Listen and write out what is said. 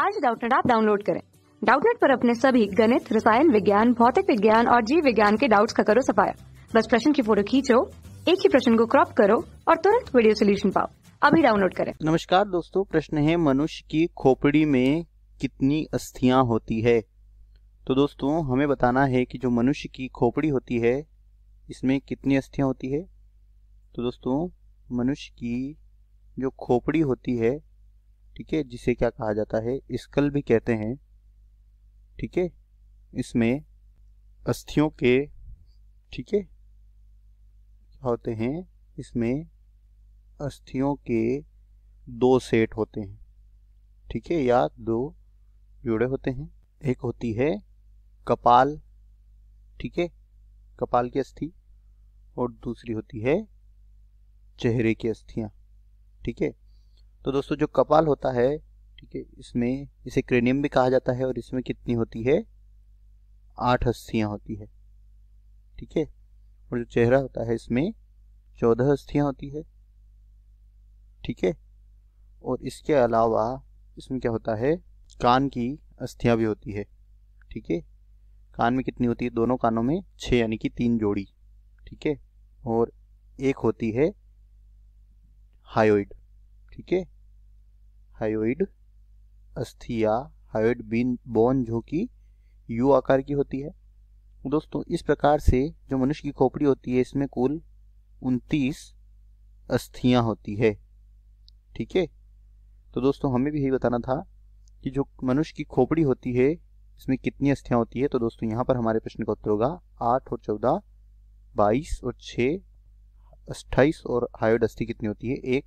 आज डाउटनेट आप डाउनलोड करें डाउटनेट पर अपने सभी गणित रसायन विज्ञान भौतिक विज्ञान और जीव विज्ञान के डाउट्स का करो सफाया बस प्रश्न की फोटो खींचो एक ही प्रश्न को क्रॉप करो और तुरंत वीडियो सोल्यूशन पाओ अभी डाउनलोड करें नमस्कार दोस्तों प्रश्न है मनुष्य की खोपड़ी में कितनी अस्थियां होती है तो दोस्तों हमें बताना है कि जो मनुष्य की खोपड़ी होती है इसमें कितनी अस्थियां होती है तो दोस्तों मनुष्य की जो खोपड़ी होती है ठीक है जिसे क्या कहा जाता है स्कल भी कहते हैं ठीक है इसमें अस्थियों के ठीक है क्या होते हैं इसमें अस्थियों के दो सेट होते हैं ठीक है या दो जोड़े होते हैं एक होती है कपाल ठीक है कपाल की अस्थि और दूसरी होती है चेहरे की अस्थियाँ ठीक है तो दोस्तों जो कपाल होता है ठीक है इसमें इसे क्रेनियम भी कहा जाता है और इसमें कितनी होती है आठ अस्थियाँ होती है ठीक है और जो चेहरा होता है इसमें चौदह अस्थियाँ होती है ठीक है और इसके अलावा इसमें क्या होता है कान की अस्थियाँ भी होती है ठीक है कान में कितनी होती है दोनों कानों में छः यानी कि तीन जोड़ी ठीक है और एक होती है हायोइड ठीक है हायोइड अस्थिया हायोइड बीन बोन जो कि यू आकार की होती है दोस्तों इस प्रकार से जो मनुष्य की खोपड़ी होती है इसमें कुल उनतीस अस्थियां होती है ठीक है तो दोस्तों हमें भी यही बताना था कि जो मनुष्य की खोपड़ी होती है इसमें कितनी अस्थियां होती है तो दोस्तों यहाँ पर हमारे प्रश्न का उत्तर होगा आठ और चौदह बाईस और छः अट्ठाईस और हायोड अस्थि कितनी होती है एक